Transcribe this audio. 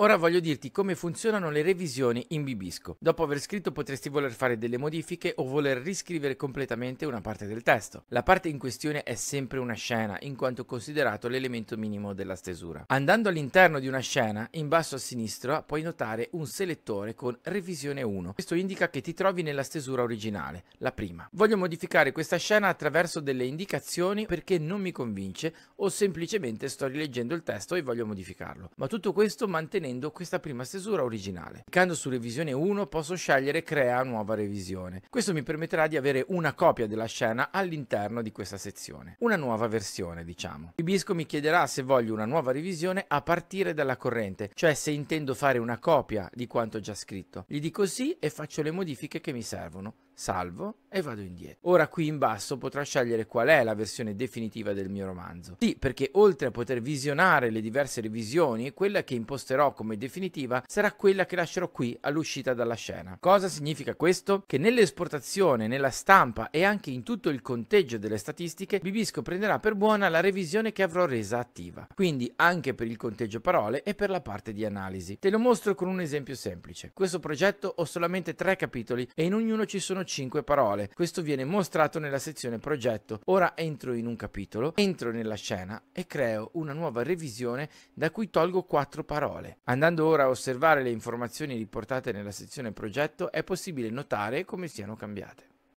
Ora voglio dirti come funzionano le revisioni in Bibisco. Dopo aver scritto potresti voler fare delle modifiche o voler riscrivere completamente una parte del testo. La parte in questione è sempre una scena, in quanto considerato l'elemento minimo della stesura. Andando all'interno di una scena, in basso a sinistra puoi notare un selettore con revisione 1. Questo indica che ti trovi nella stesura originale, la prima. Voglio modificare questa scena attraverso delle indicazioni perché non mi convince o semplicemente sto rileggendo il testo e voglio modificarlo. Ma tutto questo mantenendo mantenendo questa prima stesura originale. Cliccando su revisione 1 posso scegliere crea nuova revisione. Questo mi permetterà di avere una copia della scena all'interno di questa sezione, una nuova versione diciamo. Ibisco mi chiederà se voglio una nuova revisione a partire dalla corrente, cioè se intendo fare una copia di quanto già scritto. Gli dico sì e faccio le modifiche che mi servono salvo e vado indietro. Ora qui in basso potrà scegliere qual è la versione definitiva del mio romanzo. Sì, perché oltre a poter visionare le diverse revisioni, quella che imposterò come definitiva sarà quella che lascerò qui all'uscita dalla scena. Cosa significa questo? Che nell'esportazione, nella stampa e anche in tutto il conteggio delle statistiche, Bibisco prenderà per buona la revisione che avrò resa attiva, quindi anche per il conteggio parole e per la parte di analisi. Te lo mostro con un esempio semplice. Questo progetto ho solamente tre capitoli e in ognuno ci sono cinque parole. Questo viene mostrato nella sezione progetto. Ora entro in un capitolo, entro nella scena e creo una nuova revisione da cui tolgo quattro parole. Andando ora a osservare le informazioni riportate nella sezione progetto è possibile notare come siano cambiate.